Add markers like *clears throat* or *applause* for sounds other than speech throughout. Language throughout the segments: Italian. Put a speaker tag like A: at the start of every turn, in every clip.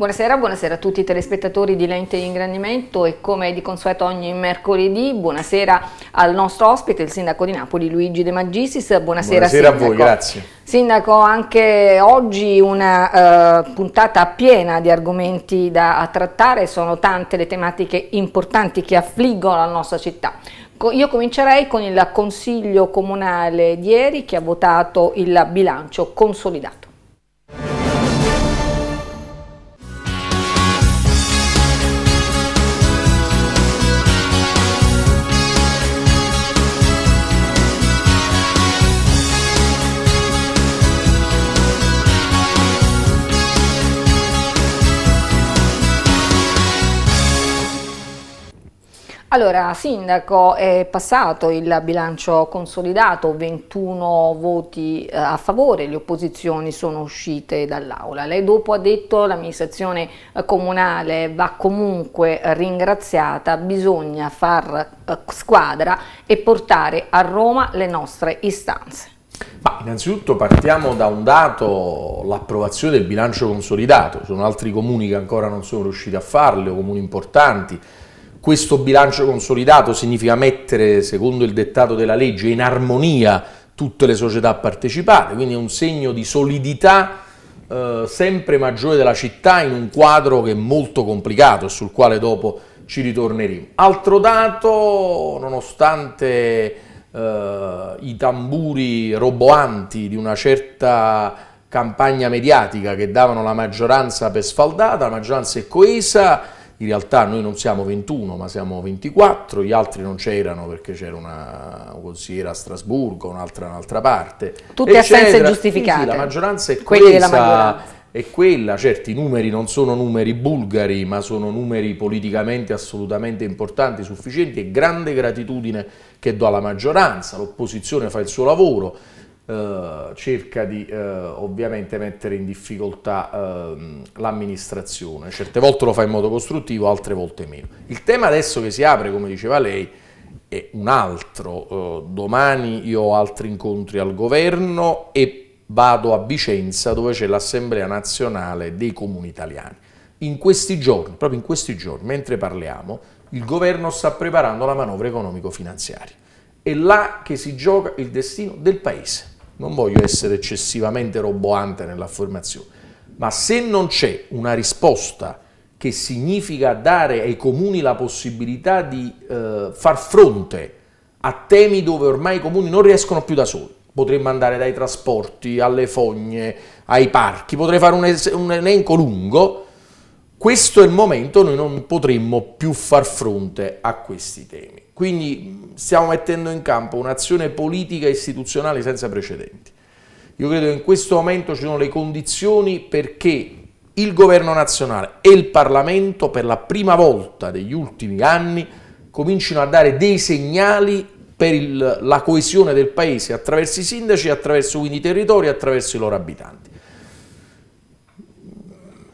A: Buonasera, buonasera a tutti i telespettatori di Lente di Ingrandimento e come di consueto ogni mercoledì, buonasera al nostro ospite, il sindaco di Napoli Luigi De Magisis. Buonasera, buonasera a voi, grazie. Sindaco, anche oggi una eh, puntata piena di argomenti da trattare, sono tante le tematiche importanti che affliggono la nostra città. io comincerei con il Consiglio Comunale di ieri che ha votato il bilancio consolidato. Allora, Sindaco, è passato il bilancio consolidato, 21 voti eh, a favore, le opposizioni sono uscite dall'Aula. Lei dopo ha detto che l'amministrazione eh, comunale va comunque ringraziata, bisogna far eh, squadra e portare a Roma le nostre istanze.
B: Ma innanzitutto partiamo da un dato, l'approvazione del bilancio consolidato, sono altri comuni che ancora non sono riusciti a farlo, comuni importanti, questo bilancio consolidato significa mettere, secondo il dettato della legge, in armonia tutte le società partecipate, quindi è un segno di solidità eh, sempre maggiore della città in un quadro che è molto complicato e sul quale dopo ci ritorneremo. Altro dato, nonostante eh, i tamburi roboanti di una certa campagna mediatica che davano la maggioranza per sfaldata, la maggioranza è coesa, in realtà noi non siamo 21 ma siamo 24, gli altri non c'erano perché c'era una consigliera a Strasburgo, un'altra un'altra parte. Tutte eccetera. assenze giustificate. Sì, la maggioranza è Quelli questa, maggioranza. è quella, certi numeri non sono numeri bulgari ma sono numeri politicamente assolutamente importanti, sufficienti e grande gratitudine che do alla maggioranza, l'opposizione fa il suo lavoro eh, cerca di eh, ovviamente mettere in difficoltà eh, l'amministrazione. Certe volte lo fa in modo costruttivo, altre volte meno. Il tema adesso che si apre, come diceva lei, è un altro. Eh, domani io ho altri incontri al governo e vado a Vicenza dove c'è l'Assemblea Nazionale dei Comuni Italiani. In questi giorni, proprio in questi giorni, mentre parliamo, il governo sta preparando la manovra economico-finanziaria. È là che si gioca il destino del Paese non voglio essere eccessivamente roboante nell'affermazione, ma se non c'è una risposta che significa dare ai comuni la possibilità di eh, far fronte a temi dove ormai i comuni non riescono più da soli, potremmo andare dai trasporti alle fogne, ai parchi, potrei fare un, es- un elenco lungo, questo è il momento, noi non potremmo più far fronte a questi temi. Quindi stiamo mettendo in campo un'azione politica e istituzionale senza precedenti. Io credo che in questo momento ci sono le condizioni perché il governo nazionale e il Parlamento per la prima volta degli ultimi anni cominciano a dare dei segnali per il, la coesione del Paese attraverso i sindaci, attraverso quindi i territori, attraverso i loro abitanti.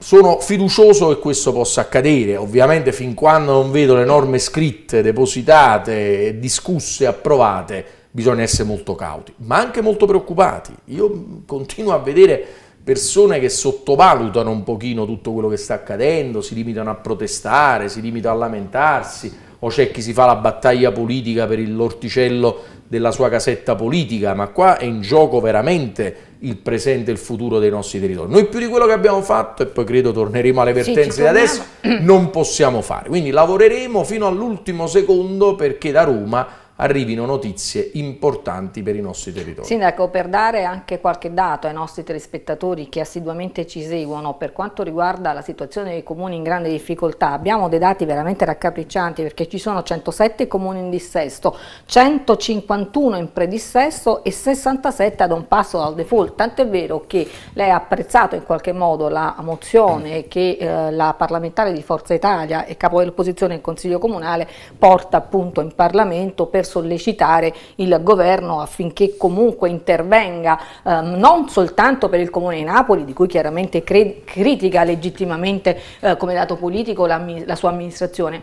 B: Sono fiducioso che questo possa accadere, ovviamente fin quando non vedo le norme scritte, depositate, discusse, approvate, bisogna essere molto cauti, ma anche molto preoccupati. Io mm, continuo a vedere persone che sottovalutano un pochino tutto quello che sta accadendo, si limitano a protestare, si limitano a lamentarsi, o c'è chi si fa la battaglia politica per l'orticello della sua casetta politica, ma qua è in gioco veramente il presente e il futuro dei nostri territori. Noi più di quello che abbiamo fatto, e poi credo torneremo alle vertenze sì, di adesso, non possiamo fare. Quindi lavoreremo fino all'ultimo secondo perché da Roma arrivino notizie importanti per i nostri territori.
A: Sindaco, per dare anche qualche dato ai nostri telespettatori che assiduamente ci seguono per quanto riguarda la situazione dei comuni in grande difficoltà, abbiamo dei dati veramente raccapriccianti perché ci sono 107 comuni in dissesto, 151 in predissesto e 67 ad un passo dal default, tant'è vero che lei ha apprezzato in qualche modo la mozione che eh, la parlamentare di Forza Italia e capo dell'opposizione in Consiglio Comunale porta appunto in Parlamento per sollecitare il governo affinché comunque intervenga ehm, non soltanto per il Comune di Napoli, di cui chiaramente critica legittimamente eh, come dato politico la, la sua amministrazione,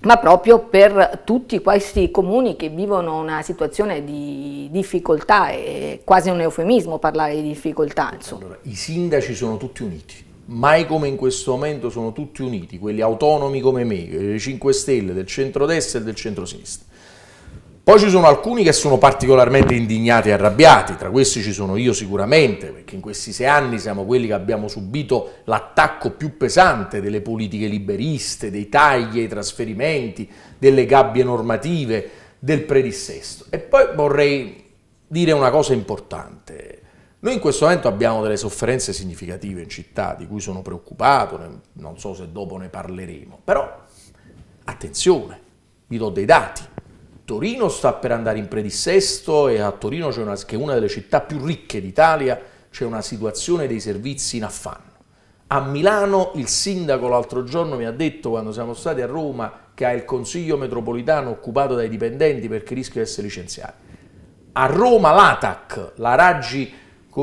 A: ma proprio per tutti questi comuni che vivono una situazione di difficoltà, è quasi un eufemismo parlare di difficoltà. Allora, I
B: sindaci sono tutti uniti, mai come in questo momento sono tutti uniti, quelli autonomi come me, 5 Stelle, del centro-destra e del centro-sinistra. Poi ci sono alcuni che sono particolarmente indignati e arrabbiati, tra questi ci sono io sicuramente, perché in questi sei anni siamo quelli che abbiamo subito l'attacco più pesante delle politiche liberiste, dei tagli ai trasferimenti, delle gabbie normative, del predissesto. E poi vorrei dire una cosa importante. Noi in questo momento abbiamo delle sofferenze significative in città, di cui sono preoccupato, non so se dopo ne parleremo, però attenzione, vi do dei dati Torino sta per andare in predissesto e a Torino, una, che è una delle città più ricche d'Italia, c'è una situazione dei servizi in affanno. A Milano il sindaco l'altro giorno mi ha detto, quando siamo stati a Roma, che ha il consiglio metropolitano occupato dai dipendenti perché rischiano di essere licenziati. A Roma l'ATAC, la Raggi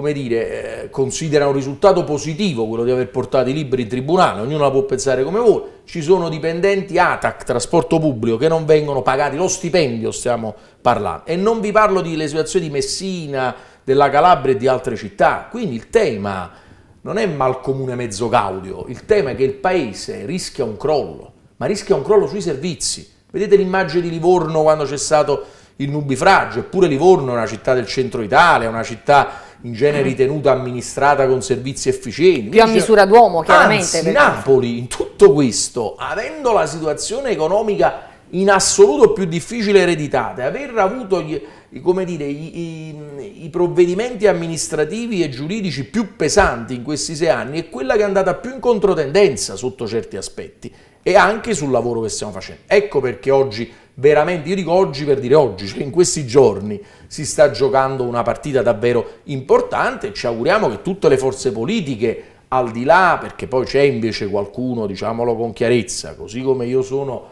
B: come dire, eh, considera un risultato positivo quello di aver portato i libri in tribunale, ognuno la può pensare come vuole, ci sono dipendenti ATAC, trasporto pubblico, che non vengono pagati, lo stipendio stiamo parlando, e non vi parlo delle situazioni di Messina, della Calabria e di altre città, quindi il tema non è mal comune mezzo gaudio, il tema è che il Paese rischia un crollo, ma rischia un crollo sui servizi, vedete l'immagine di Livorno quando c'è stato il nubifragio, eppure Livorno è una città del centro Italia, una città in genere ritenuta amministrata con servizi efficienti. Più a misura d'uomo, chiaramente. Anzi, Napoli, in tutto questo, avendo la situazione economica in assoluto più difficile ereditata, aver avuto gli, dire, i, i, i, provvedimenti amministrativi e giuridici più pesanti in questi sei anni è quella che è andata più in controtendenza sotto certi aspetti e anche sul lavoro che stiamo facendo. Ecco perché oggi veramente, io dico oggi per dire oggi, cioè in questi giorni si sta giocando una partita davvero importante, ci auguriamo che tutte le forze politiche al di là, perché poi c'è invece qualcuno, diciamolo con chiarezza, così come io sono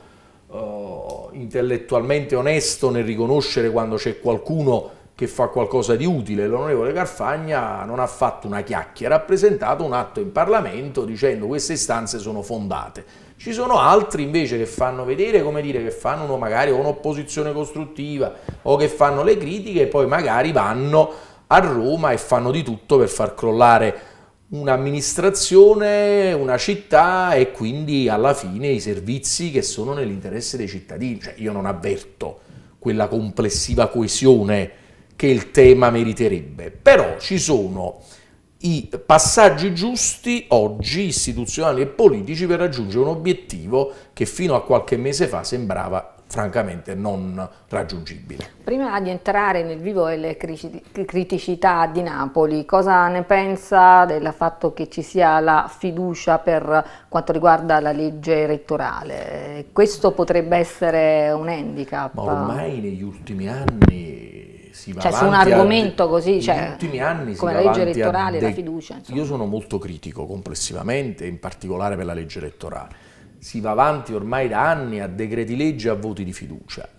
B: uh, intellettualmente onesto nel riconoscere quando c'è qualcuno che fa qualcosa di utile. L'onorevole Carfagna non ha fatto una chiacchiera, ha presentato un atto in Parlamento dicendo che queste istanze sono fondate. Ci sono altri invece che fanno vedere, come dire, che fanno uno, magari un'opposizione costruttiva o che fanno le critiche e poi magari vanno a Roma e fanno di tutto per far crollare un'amministrazione, una città e quindi alla fine i servizi che sono nell'interesse dei cittadini. Cioè io non avverto quella complessiva coesione che il tema meriterebbe, però ci sono i passaggi giusti oggi istituzionali e politici per raggiungere un obiettivo che fino a qualche mese fa sembrava francamente non raggiungibile.
A: Prima di entrare nel vivo delle criticità di Napoli, cosa ne pensa del fatto che ci sia la fiducia per quanto riguarda la legge elettorale? Questo potrebbe essere un handicap? Ma ormai
B: negli ultimi anni si va cioè, su un argomento
A: a, così, cioè, negli ultimi anni come la legge elettorale, de- la fiducia. Insomma.
B: Io sono molto critico complessivamente, in particolare per la legge elettorale. Si va avanti ormai da anni a decreti legge e a voti di fiducia.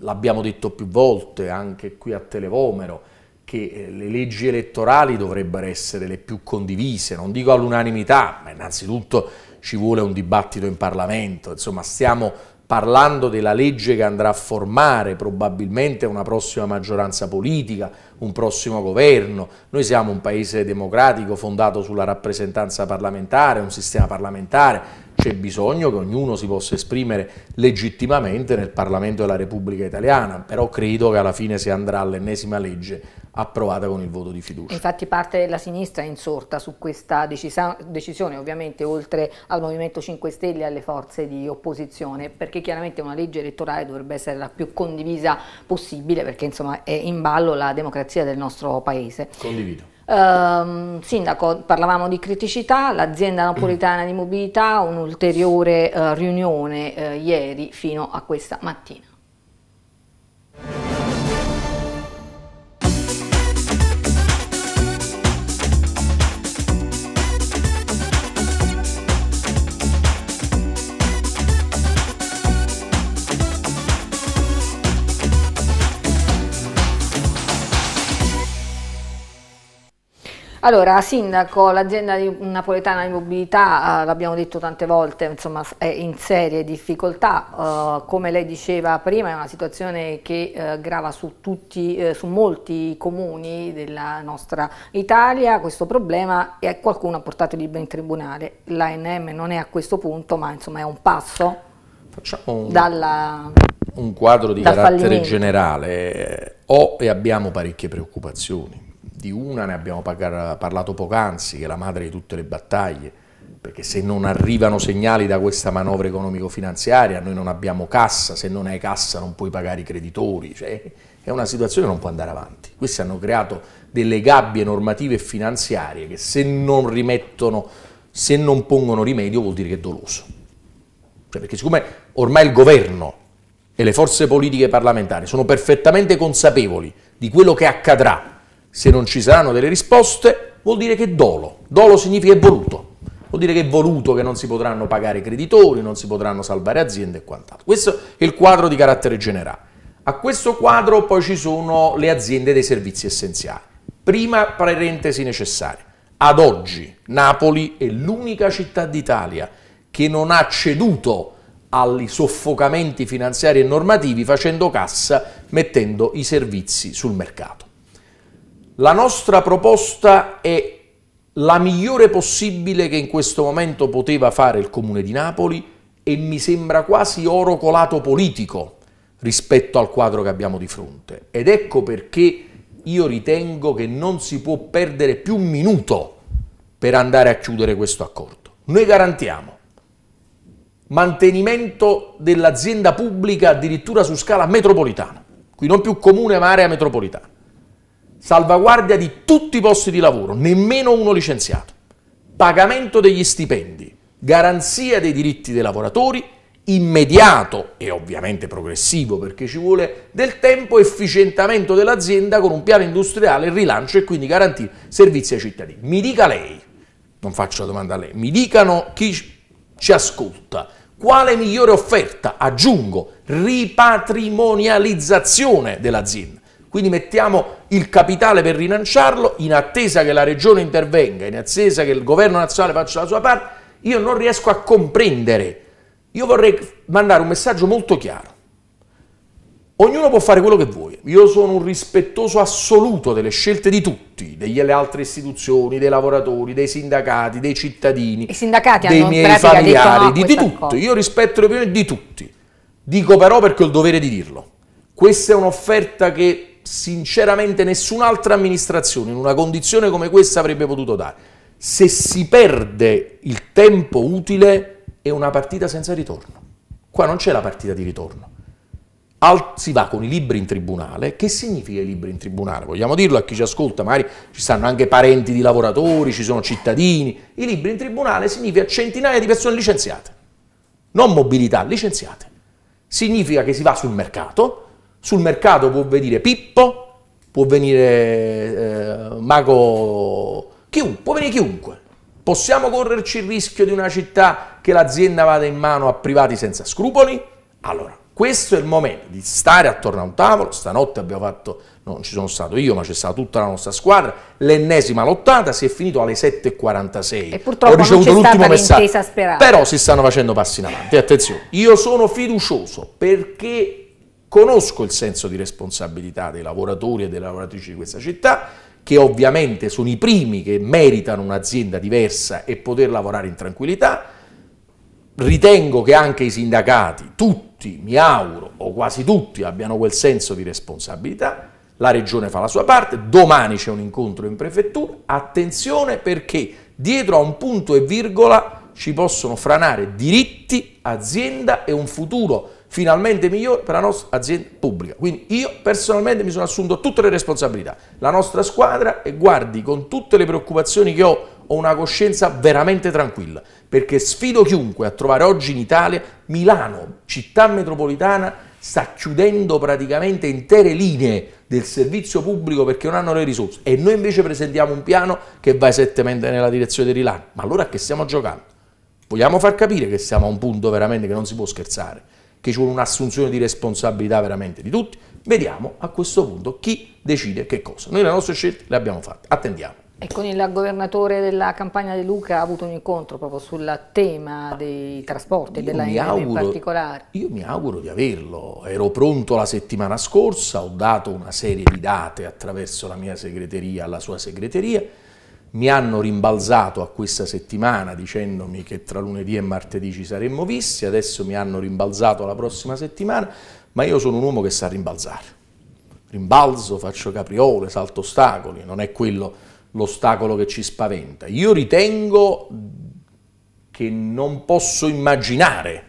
B: L'abbiamo detto più volte anche qui a Televomero che eh, le leggi elettorali dovrebbero essere le più condivise, non dico all'unanimità, ma innanzitutto ci vuole un dibattito in Parlamento, insomma stiamo parlando della legge che andrà a formare probabilmente una prossima maggioranza politica, un prossimo governo. Noi siamo un paese democratico fondato sulla rappresentanza parlamentare, un sistema parlamentare, c'è bisogno che ognuno si possa esprimere legittimamente nel Parlamento della Repubblica Italiana, però credo che alla fine si andrà all'ennesima legge approvata con il voto di fiducia.
A: Infatti parte della sinistra è insorta su questa decisione, ovviamente oltre al Movimento 5 Stelle e alle forze di opposizione, perché chiaramente una legge elettorale dovrebbe essere la più condivisa possibile, perché insomma è in ballo la democrazia del nostro Paese. Condivido. Uh, sindaco, parlavamo di criticità, l'azienda napoletana di mobilità, un'ulteriore uh, riunione uh, ieri fino a questa mattina. Allora, Sindaco, l'azienda napoletana di mobilità, eh, l'abbiamo detto tante volte, insomma, è in serie difficoltà, eh, come lei diceva prima, è una situazione che eh, grava su, tutti, su molti comuni della nostra Italia, questo problema e qualcuno ha portato libero in tribunale, l'ANM non è a questo punto, ma insomma è un passo Facciamo un, dalla,
B: un quadro di carattere fallimento. generale, ho e abbiamo parecchie preoccupazioni di una ne abbiamo parlato poc'anzi, che è la madre di tutte le battaglie, perché se non arrivano segnali da questa manovra economico-finanziaria, noi non abbiamo cassa, se non hai cassa non puoi pagare i creditori, cioè è una situazione che non può andare avanti. Questi hanno creato delle gabbie normative e finanziarie che se non rimettono, se non pongono rimedio vuol dire che è doloso. Cioè perché siccome ormai il governo e le forze politiche parlamentari sono perfettamente consapevoli di quello che accadrà se non ci saranno delle risposte, vuol dire che dolo. Dolo significa è voluto. Vuol dire che è voluto che non si potranno pagare creditori, non si potranno salvare aziende e quant'altro. Questo è il quadro di carattere generale. A questo quadro poi ci sono le aziende dei servizi essenziali. Prima parentesi necessaria. Ad oggi Napoli è l'unica città d'Italia che non ha ceduto agli soffocamenti finanziari e normativi facendo cassa mettendo i servizi sul mercato. La nostra proposta è la migliore possibile che in questo momento poteva fare il Comune di Napoli e mi sembra quasi oro colato politico rispetto al quadro che abbiamo di fronte. Ed ecco perché io ritengo che non si può perdere più un minuto per andare a chiudere questo accordo. Noi garantiamo mantenimento dell'azienda pubblica addirittura su scala metropolitana, qui non più comune ma area metropolitana salvaguardia di tutti i posti di lavoro, nemmeno uno licenziato, pagamento degli stipendi, garanzia dei diritti dei lavoratori, immediato e ovviamente progressivo perché ci vuole del tempo, efficientamento dell'azienda con un piano industriale, rilancio e quindi garantire servizi ai cittadini. Mi dica lei, non faccio la domanda a lei, mi dicano chi ci ascolta, quale migliore offerta, aggiungo, ripatrimonializzazione dell'azienda quindi mettiamo il capitale per rilanciarlo in attesa che la regione intervenga, in attesa che il governo nazionale faccia la sua parte. Io non riesco a comprendere. Io vorrei mandare un messaggio molto chiaro. Ognuno può fare quello che vuole. Io sono un rispettoso assoluto delle scelte di tutti, delle altre istituzioni, dei lavoratori, dei sindacati, dei cittadini,
A: dei miei familiari, no di, di tutto.
B: Io rispetto le opinioni di tutti. Dico però perché ho il dovere di dirlo. Questa è un'offerta che sinceramente nessun'altra amministrazione in una condizione come questa avrebbe potuto dare. Se si perde il tempo utile è una partita senza ritorno. Qua non c'è la partita di ritorno. Al, si va con i libri in tribunale. Che significa i libri in tribunale? Vogliamo dirlo a chi ci ascolta, magari ci stanno anche parenti di lavoratori, ci sono cittadini. I libri in tribunale significa centinaia di persone licenziate, non mobilità, licenziate. Significa che si va sul mercato, sul mercato può venire Pippo, può venire eh, Mago, chiunque, può venire chiunque. Possiamo correrci il rischio di una città che l'azienda vada in mano a privati senza scrupoli? Allora, questo è il momento di stare attorno a un tavolo. Stanotte abbiamo fatto, non ci sono stato io, ma c'è stata tutta la nostra squadra. L'ennesima lottata si è finito alle 7.46. E purtroppo Ho non c'è l'ultimo messaggio. Sperata. Però si stanno facendo passi in avanti. Attenzione, io sono fiducioso perché conosco il senso di responsabilità dei lavoratori e delle lavoratrici di questa città, che ovviamente sono i primi che meritano un'azienda diversa e poter lavorare in tranquillità. Ritengo che anche i sindacati, tutti, mi auguro, o quasi tutti, abbiano quel senso di responsabilità. La regione fa la sua parte, domani c'è un incontro in prefettura, attenzione perché dietro a un punto e virgola ci possono franare diritti, azienda e un futuro finalmente migliore per la nostra azienda pubblica. Quindi io personalmente mi sono assunto tutte le responsabilità, la nostra squadra e guardi con tutte le preoccupazioni che ho, ho una coscienza veramente tranquilla, perché sfido chiunque a trovare oggi in Italia Milano, città metropolitana, sta chiudendo praticamente intere linee del servizio pubblico perché non hanno le risorse e noi invece presentiamo un piano che va esattamente nella direzione del rilancio. Ma allora a che stiamo giocando? Vogliamo far capire che siamo a un punto veramente che non si può scherzare che ci vuole un'assunzione di responsabilità veramente di tutti. Vediamo a questo punto chi decide che cosa. Noi le nostre scelte le abbiamo fatte, attendiamo.
A: E con il governatore della campagna di Luca ha avuto un incontro proprio sul tema dei trasporti, io della auguro, in particolare. Io
B: mi auguro di averlo. Ero pronto la settimana scorsa, ho dato una serie di date attraverso la mia segreteria alla sua segreteria mi hanno rimbalzato a questa settimana dicendomi che tra lunedì e martedì ci saremmo visti, adesso mi hanno rimbalzato la prossima settimana, ma io sono un uomo che sa rimbalzare. Rimbalzo, faccio capriole, salto ostacoli, non è quello l'ostacolo che ci spaventa. Io ritengo che non posso immaginare,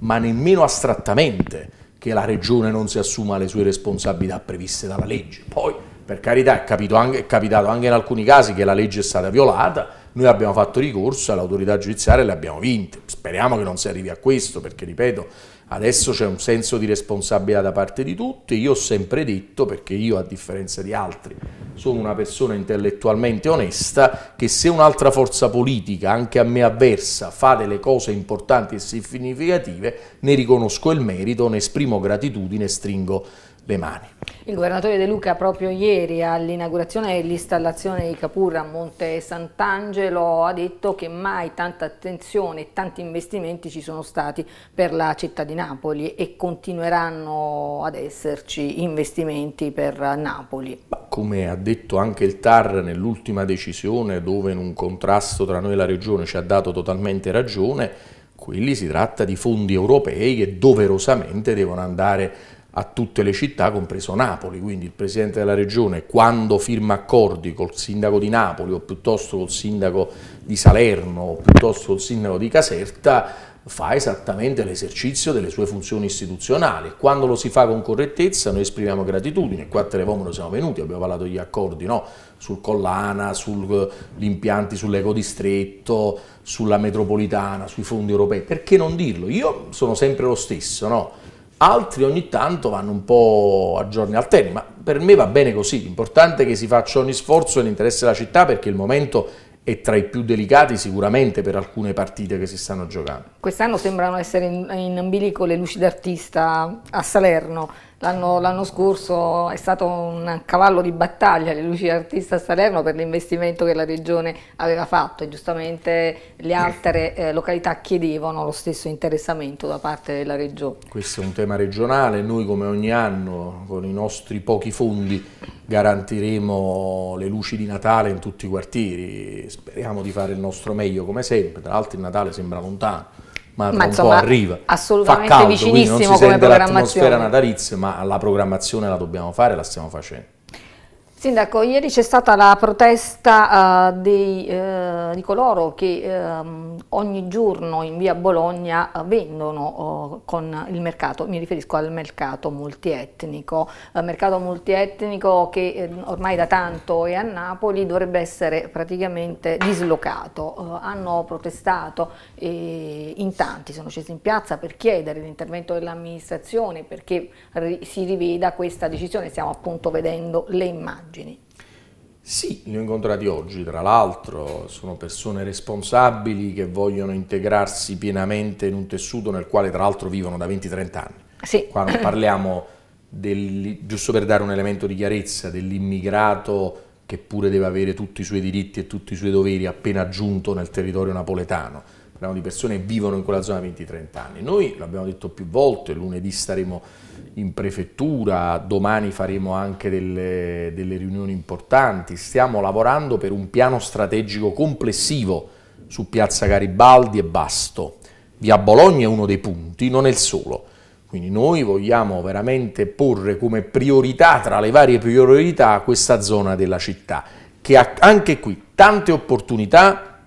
B: ma nemmeno astrattamente, che la Regione non si assuma le sue responsabilità previste dalla legge. Poi per carità è, anche, è, capitato anche in alcuni casi che la legge è stata violata, noi abbiamo fatto ricorso all'autorità giudiziaria e le abbiamo vinte. Speriamo che non si arrivi a questo, perché ripeto, adesso c'è un senso di responsabilità da parte di tutti. Io ho sempre detto, perché io a differenza di altri sono una persona intellettualmente onesta, che se un'altra forza politica, anche a me avversa, fa delle cose importanti e significative, ne riconosco il merito, ne esprimo gratitudine e stringo le mani.
A: Il governatore De Luca proprio ieri all'inaugurazione dell'installazione di Capurra a Monte Sant'Angelo ha detto che mai tanta attenzione e tanti investimenti ci sono stati per la città di Napoli e continueranno ad esserci investimenti per Napoli.
B: Come ha detto anche il TAR nell'ultima decisione dove in un contrasto tra noi e la Regione ci ha dato totalmente ragione, quelli si tratta di fondi europei che doverosamente devono andare a a tutte le città, compreso Napoli, quindi il Presidente della Regione quando firma accordi col sindaco di Napoli o piuttosto col sindaco di Salerno o piuttosto col sindaco di Caserta fa esattamente l'esercizio delle sue funzioni istituzionali. Quando lo si fa con correttezza noi esprimiamo gratitudine, qua a Televomero siamo venuti, abbiamo parlato degli accordi no? sul Collana, sugli eh, impianti sull'ecodistretto, sulla metropolitana, sui fondi europei, perché non dirlo? Io sono sempre lo stesso, no? altri ogni tanto vanno un po' a giorni alterni, ma per me va bene così, l'importante è che si faccia ogni sforzo nell'interesse della città perché il momento è tra i più delicati sicuramente per alcune partite che si stanno giocando.
A: Quest'anno sembrano essere in, in, ambilico le luci d'artista a Salerno, L'anno, scorso è stato un cavallo di battaglia le Luci Artista a Salerno per l'investimento che la Regione aveva fatto e giustamente le altre eh, località chiedevano lo stesso interessamento da parte della Regione.
B: Questo è un tema regionale, noi come ogni anno con i nostri pochi fondi garantiremo le luci di Natale in tutti i quartieri, speriamo di fare il nostro meglio come sempre, tra l'altro il Natale sembra lontano ma, ma insomma, arriva. Assolutamente Fa caldo, vicinissimo non si come programmazione. l'atmosfera natalizia, ma la programmazione la dobbiamo fare, la stiamo facendo.
A: Sindaco, ieri c'è stata la protesta uh, dei, uh, di coloro che uh, ogni giorno in via Bologna eh, vendono con il mercato, mi riferisco al mercato multietnico, mercato multietnico che ehm, ormai da tanto è a Napoli, dovrebbe essere praticamente dislocato. hanno protestato in tanti, sono scesi in piazza per chiedere l'intervento dell'amministrazione perché si riveda questa decisione, stiamo appunto vedendo le immagini immagini.
B: Sì, li ho incontrati oggi, tra l'altro, sono persone responsabili che vogliono integrarsi pienamente in un tessuto nel quale tra l'altro vivono da 20-30 anni. Sì. Qua non *clears throat* parliamo, del, giusto per dare un elemento di chiarezza, dell'immigrato che pure deve avere tutti i suoi diritti e tutti i suoi doveri appena giunto nel territorio napoletano. Parliamo di persone che vivono in quella zona da 20-30 anni. Noi l'abbiamo detto più volte, lunedì staremo in prefettura, domani faremo anche delle, delle riunioni importanti, stiamo lavorando per un piano strategico complessivo su Piazza Garibaldi e Basto. Via Bologna è uno dei punti, non è il solo. Quindi noi vogliamo veramente porre come priorità tra le varie priorità questa zona della città, che ha anche qui tante opportunità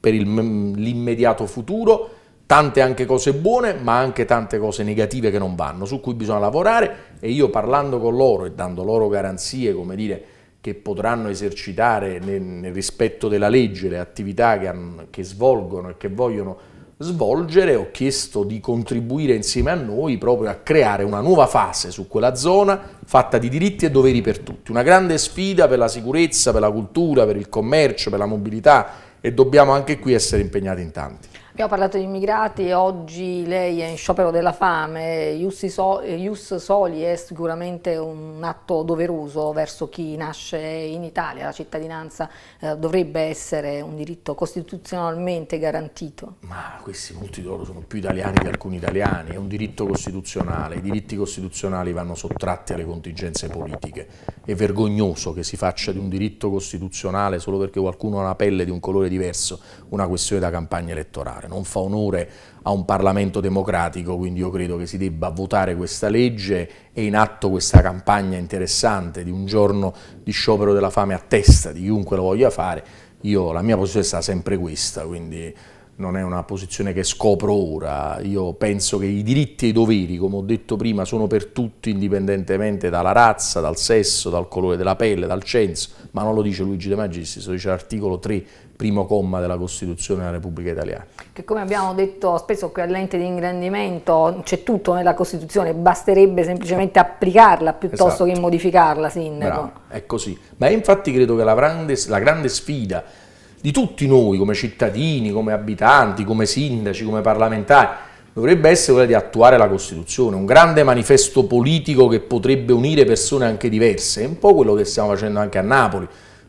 B: per mm, l'immediato futuro, tante anche cose buone, ma anche tante cose negative che non vanno, su cui bisogna lavorare e io parlando con loro e dando loro garanzie, come dire, che potranno esercitare nel, nel rispetto della legge le attività che, che svolgono e che vogliono svolgere, ho chiesto di contribuire insieme a noi proprio a creare una nuova fase su quella zona fatta di diritti e doveri per tutti, una grande sfida per la sicurezza, per la cultura, per il commercio, per la mobilità e dobbiamo anche qui essere impegnati in tanti.
A: Abbiamo parlato di immigrati, oggi lei è in sciopero della fame, Ius Soli è sicuramente un atto doveroso verso chi nasce in Italia, la cittadinanza eh, dovrebbe essere un diritto costituzionalmente garantito. Ma
B: questi molti di loro sono più italiani di alcuni italiani, è un diritto costituzionale, i diritti costituzionali vanno sottratti alle contingenze politiche, è vergognoso che si faccia di un diritto costituzionale solo perché qualcuno ha una pelle di un colore diverso una questione da campagna elettorale non fa onore a un Parlamento democratico, quindi io credo che si debba votare questa legge e in atto questa campagna interessante di un giorno di sciopero della fame a testa di chiunque lo voglia fare. Io, la mia posizione è stata sempre questa, quindi non è una posizione che scopro ora, io penso che i diritti e i doveri, come ho detto prima, sono per tutti indipendentemente dalla razza, dal sesso, dal colore della pelle, dal censo, ma non lo dice Luigi De Magistris, lo dice l'articolo 3 primo comma della Costituzione della Repubblica Italiana.
A: Che come abbiamo detto spesso qui all'ente di ingrandimento c'è tutto nella Costituzione, basterebbe semplicemente applicarla piuttosto esatto. che modificarla, Sindaco. Bravo,
B: è così. Ma infatti credo che la grande, la grande sfida di tutti noi come cittadini, come abitanti, come sindaci, come parlamentari, dovrebbe essere quella di attuare la Costituzione, un grande manifesto politico che potrebbe unire persone anche diverse, è un po' quello che stiamo facendo anche a Napoli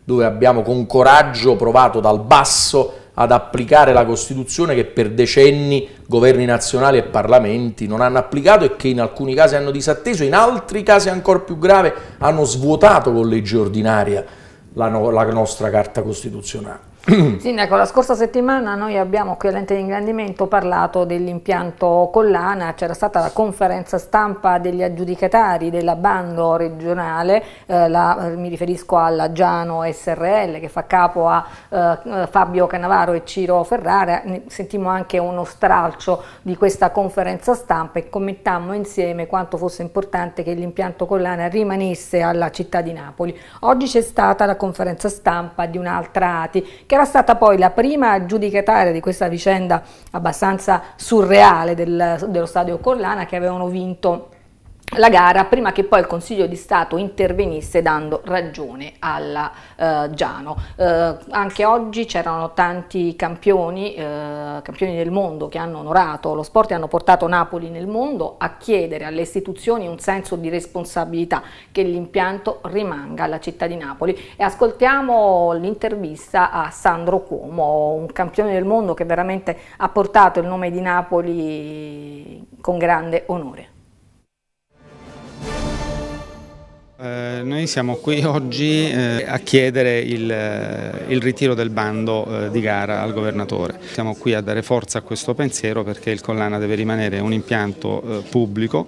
B: dove abbiamo con coraggio provato dal basso ad applicare la Costituzione che per decenni governi nazionali e parlamenti non hanno applicato e che in alcuni casi hanno disatteso, in altri casi ancora più grave hanno svuotato con legge ordinaria la, no la nostra Carta Costituzionale. *coughs*
A: Sindaco, la scorsa settimana noi abbiamo qui all'ente di ingrandimento parlato dell'impianto Collana, c'era stata la conferenza stampa degli aggiudicatari della bando regionale, eh, la, eh, mi riferisco alla Giano SRL che fa capo a eh, eh Fabio Canavaro e Ciro Ferrara, sentimmo anche uno stralcio di questa conferenza stampa e commentammo insieme quanto fosse importante che l'impianto Collana rimanesse alla città di Napoli. Oggi c'è stata la conferenza stampa di un'altra ATI che era stata poi la prima giudicataria di questa vicenda abbastanza surreale del, dello stadio Collana che avevano vinto la gara prima che poi il Consiglio di Stato intervenisse dando ragione alla eh, Giano. Eh, anche oggi c'erano tanti campioni, eh, campioni del mondo che hanno onorato lo sport e hanno portato Napoli nel mondo a chiedere alle istituzioni un senso di responsabilità che l'impianto rimanga alla città di Napoli e ascoltiamo l'intervista a Sandro Cuomo, un campione del mondo che veramente ha portato il nome di Napoli con grande onore.
B: Eh, noi siamo qui oggi eh, a chiedere il, eh, il, ritiro del bando di gara al governatore. Siamo qui a dare forza a questo pensiero perché il Collana deve rimanere un impianto pubblico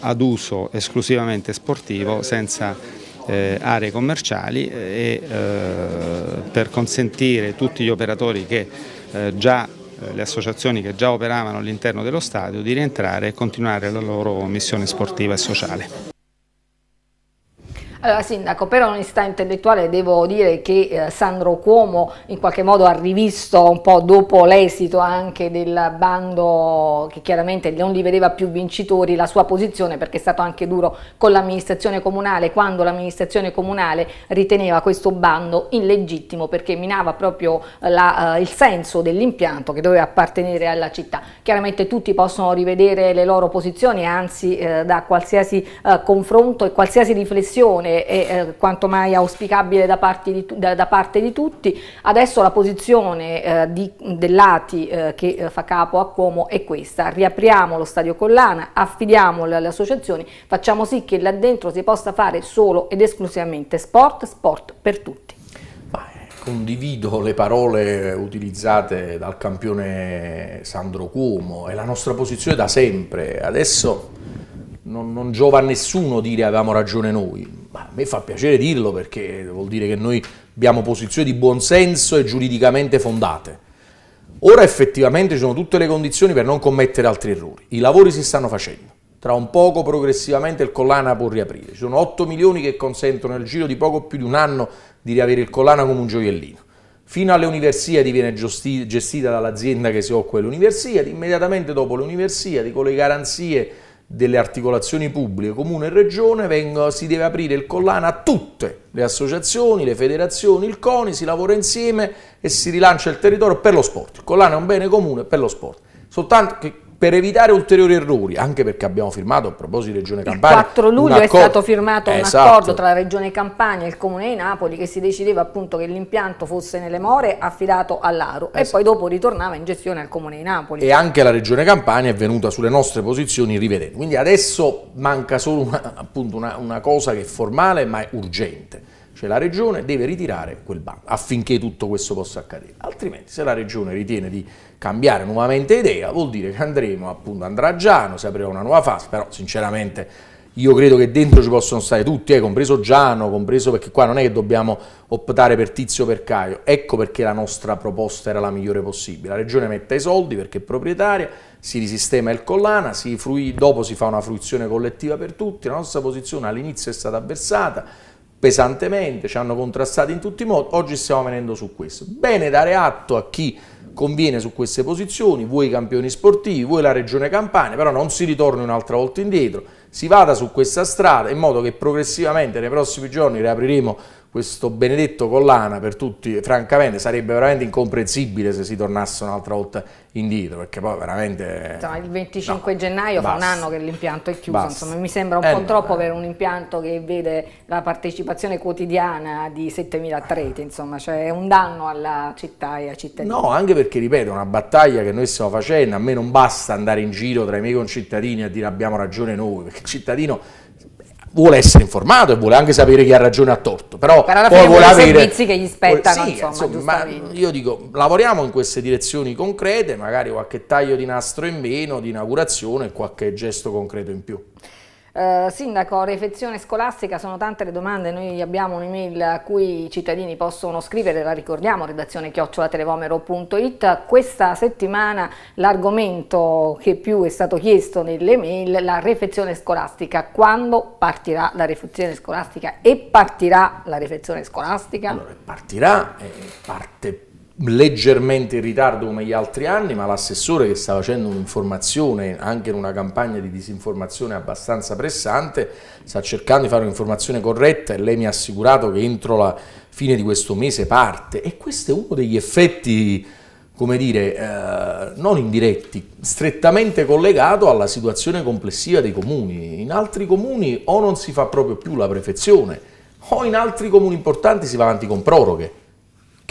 B: ad uso esclusivamente sportivo senza aree commerciali e per consentire tutti gli operatori che già le associazioni che già operavano all'interno dello stadio di rientrare e continuare la loro missione sportiva e sociale.
A: Allora, Sindaco, per onestà intellettuale devo dire che eh, Sandro Cuomo in qualche modo ha rivisto un po' dopo l'esito anche del bando che chiaramente non li vedeva più vincitori la sua posizione perché è stato anche duro con l'amministrazione comunale quando l'amministrazione comunale riteneva questo bando illegittimo perché minava proprio la, eh, il senso dell'impianto che doveva appartenere alla città. Chiaramente tutti possono rivedere le loro posizioni, anzi eh, da qualsiasi eh, confronto e qualsiasi riflessione eh, eh, quanto mai auspicabile da parte di, da, da parte di tutti. Adesso la posizione eh, di, dell'ATI eh, che eh, fa capo a Como è questa, riapriamo lo stadio Collana, affidiamolo alle associazioni, facciamo sì che là dentro si possa fare solo ed esclusivamente sport, sport per tutti
B: condivido le parole utilizzate dal campione Sandro Cuomo, è la nostra posizione da sempre. Adesso non, non giova a nessuno dire avevamo ragione noi, ma a me fa piacere dirlo perché vuol dire che noi abbiamo posizioni di buonsenso e giuridicamente fondate. Ora effettivamente ci sono tutte le condizioni per non commettere altri errori. I lavori si stanno facendo. Tra un poco progressivamente il collana può riaprire. Ci sono 8 milioni che consentono nel giro di poco più di un anno di riavere il collana come un gioiellino. Fino alle universiadi viene gestita dall'azienda che si occupa dell'università, immediatamente dopo l'universiadi con le garanzie delle articolazioni pubbliche, comune e regione, vengo, si deve aprire il collana a tutte le associazioni, le federazioni, il CONI, si lavora insieme e si rilancia il territorio per lo sport. Il collana è un bene comune per lo sport. Soltanto che per evitare ulteriori errori, anche perché abbiamo firmato a proposito di Regione Campania. Il 4 luglio è stato
A: firmato un esatto. accordo tra la Regione Campania e il Comune di Napoli che si decideva appunto che l'impianto fosse nelle more affidato all'Aro esatto. e poi dopo ritornava in gestione al Comune di Napoli. E
B: anche la Regione Campania è venuta sulle nostre posizioni rivedendo. Quindi adesso manca solo una, appunto una, una cosa che è formale ma è urgente cioè la Regione deve ritirare quel bando affinché tutto questo possa accadere. Altrimenti se la Regione ritiene di cambiare nuovamente idea vuol dire che andremo appunto andrà Giano, si aprirà una nuova fase, però sinceramente io credo che dentro ci possono stare tutti, eh, compreso Giano, compreso perché qua non è che dobbiamo optare per Tizio o per Caio, ecco perché la nostra proposta era la migliore possibile. La Regione mette i soldi perché è proprietaria, si risistema il collana, si frui, dopo si fa una fruizione collettiva per tutti, la nostra posizione all'inizio è stata avversata, pesantemente, ci hanno contrastato in tutti i modi, oggi stiamo venendo su questo. Bene dare atto a chi conviene su queste posizioni, voi campioni sportivi, voi la regione Campania, però non si ritorni un'altra volta indietro, si vada su questa strada in modo che progressivamente nei prossimi giorni riapriremo questo benedetto collana per tutti, francamente sarebbe veramente incomprensibile se si tornasse un'altra volta indietro, perché poi veramente... Insomma,
A: il 25 no, gennaio basta, fa un anno che l'impianto è chiuso, basta. insomma mi sembra un eh, po' no, troppo eh. per un impianto che vede la partecipazione quotidiana di 7.000 atleti, insomma, cioè è un danno alla città e ai cittadini. No,
B: anche perché, ripeto, è una battaglia che noi stiamo facendo, a me non basta andare in giro tra i miei concittadini a dire abbiamo ragione noi, perché il cittadino vuole essere informato e vuole anche sapere chi ha ragione e ha torto, però, però poi vuole avere servizi che gli spettano, vuole, sì, insomma, insomma io dico lavoriamo in queste direzioni concrete, magari qualche taglio di nastro in meno, di inaugurazione, qualche gesto concreto in più.
A: Eh, sindaco, refezione scolastica, sono tante le domande, noi abbiamo un'email a cui i cittadini possono scrivere, la ricordiamo, redazione chiocciolatelevomero.it. Questa settimana l'argomento che più è stato chiesto nelle mail, la refezione scolastica, quando partirà la refezione scolastica e partirà la refezione scolastica? Allora,
B: partirà, eh, parte leggermente in ritardo come gli altri anni, ma l'assessore che sta facendo un'informazione, anche in una campagna di disinformazione abbastanza pressante, sta cercando di fare un'informazione corretta e lei mi ha assicurato che entro la fine di questo mese parte. E questo è uno degli effetti, come dire, eh, non indiretti, strettamente collegato alla situazione complessiva dei comuni. In altri comuni o non si fa proprio più la prefezione, o in altri comuni importanti si va avanti con proroghe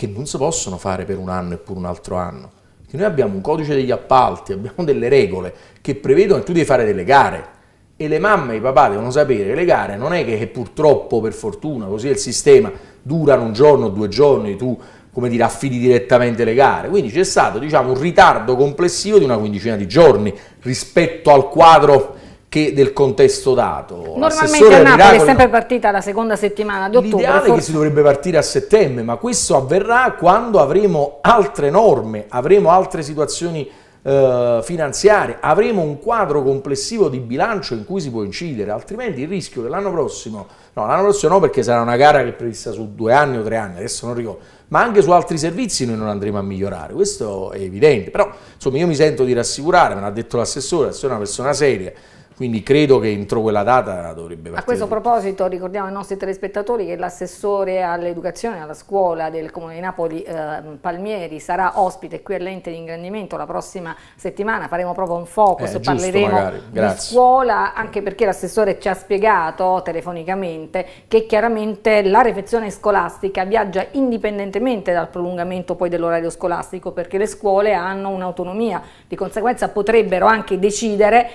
B: che non si possono fare per un anno e pure un altro anno. Perché noi abbiamo un codice degli appalti, abbiamo delle regole che prevedono che tu devi fare delle gare e le mamme e i papà devono sapere che le gare non è che purtroppo, per fortuna, così è il sistema, durano un giorno, o due giorni, tu come dire, affidi direttamente le gare. Quindi c'è stato diciamo, un ritardo complessivo di una quindicina di giorni rispetto al quadro che del contesto dato. Normalmente a Napoli è sempre
A: partita la seconda settimana di ottobre. L'ideale forse... che si
B: dovrebbe partire a settembre, ma questo avverrà quando avremo altre norme, avremo altre situazioni eh, finanziarie, avremo un quadro complessivo di bilancio in cui si può incidere, altrimenti il rischio che l'anno prossimo, no l'anno prossimo no perché sarà una gara che è prevista su due anni o tre anni, adesso non ricordo, ma anche su altri servizi noi non andremo a migliorare, questo è evidente, però insomma io mi sento di rassicurare, me l'ha detto l'assessore, l'assessore è una persona seria, quindi credo che entro quella data dovrebbe partire. A questo
A: proposito ricordiamo ai nostri telespettatori che l'assessore all'educazione alla scuola del Comune di Napoli eh, Palmieri sarà ospite qui all'ente di ingrandimento la prossima settimana, faremo proprio un focus, eh, parleremo di scuola anche perché l'assessore ci ha spiegato telefonicamente che chiaramente la refezione scolastica viaggia indipendentemente dal prolungamento poi dell'orario scolastico perché le scuole hanno un'autonomia, di conseguenza potrebbero anche decidere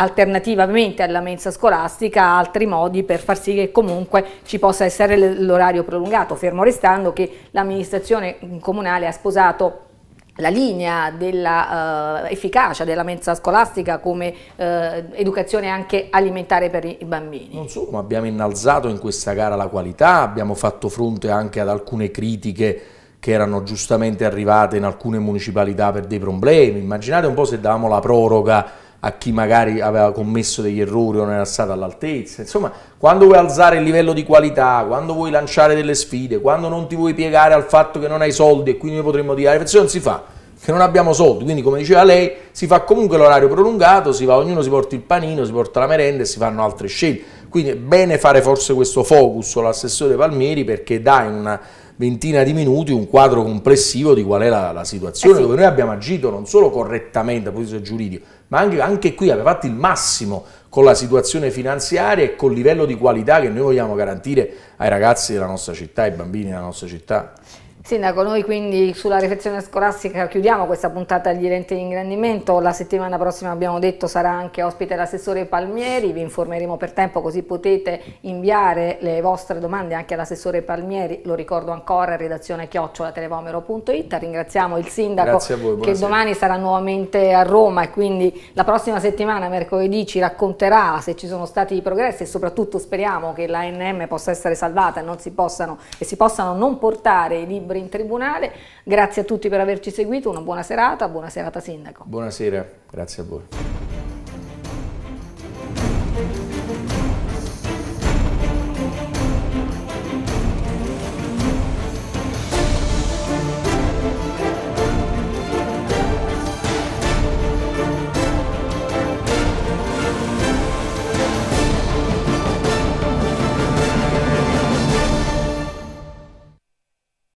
A: alternativamente alla mensa scolastica altri modi per far sì che comunque ci possa essere l'orario prolungato, fermo restando che l'amministrazione comunale ha sposato la linea dell'efficacia eh, uh, della mensa scolastica come uh, educazione anche alimentare per i bambini. Non solo, ma
B: abbiamo innalzato in questa gara la qualità, abbiamo fatto fronte anche ad alcune critiche che erano giustamente arrivate in alcune municipalità per dei problemi. Immaginate un po' se davamo la proroga a chi magari aveva commesso degli errori o non era stato all'altezza. Insomma, quando vuoi alzare il livello di qualità, quando vuoi lanciare delle sfide, quando non ti vuoi piegare al fatto che non hai soldi e quindi noi potremmo dire la riflessione non si fa, che non abbiamo soldi, quindi come diceva lei, si fa comunque l'orario prolungato, si va, ognuno si porta il panino, si porta la merenda e si fanno altre scelte. Quindi è bene fare forse questo focus all'assessore Palmieri perché dà in una ventina di minuti un quadro complessivo di qual è la, la situazione, eh sì. dove noi abbiamo agito non solo correttamente dal punto di vista giuridico, ma anche, anche qui aveva fatto il massimo con la situazione finanziaria e col livello di qualità che noi vogliamo garantire ai ragazzi della nostra città, ai bambini della nostra città.
A: Sindaco, noi quindi sulla refezione scolastica chiudiamo questa puntata di Lente di Ingrandimento, la settimana prossima abbiamo detto sarà anche ospite l'assessore Palmieri, vi informeremo per tempo così potete inviare le vostre domande anche all'assessore Palmieri, lo ricordo ancora, redazione chiocciola.televomero.it, ringraziamo il sindaco voi, che domani sarà nuovamente a Roma e quindi la prossima settimana, mercoledì, ci racconterà se ci sono stati i progressi e soprattutto speriamo che l'ANM possa essere salvata e, non si possano, e si possano non portare i libri in tribunale. Grazie a tutti per averci seguito, una buona serata, buona serata Sindaco.
B: Buonasera, grazie a voi.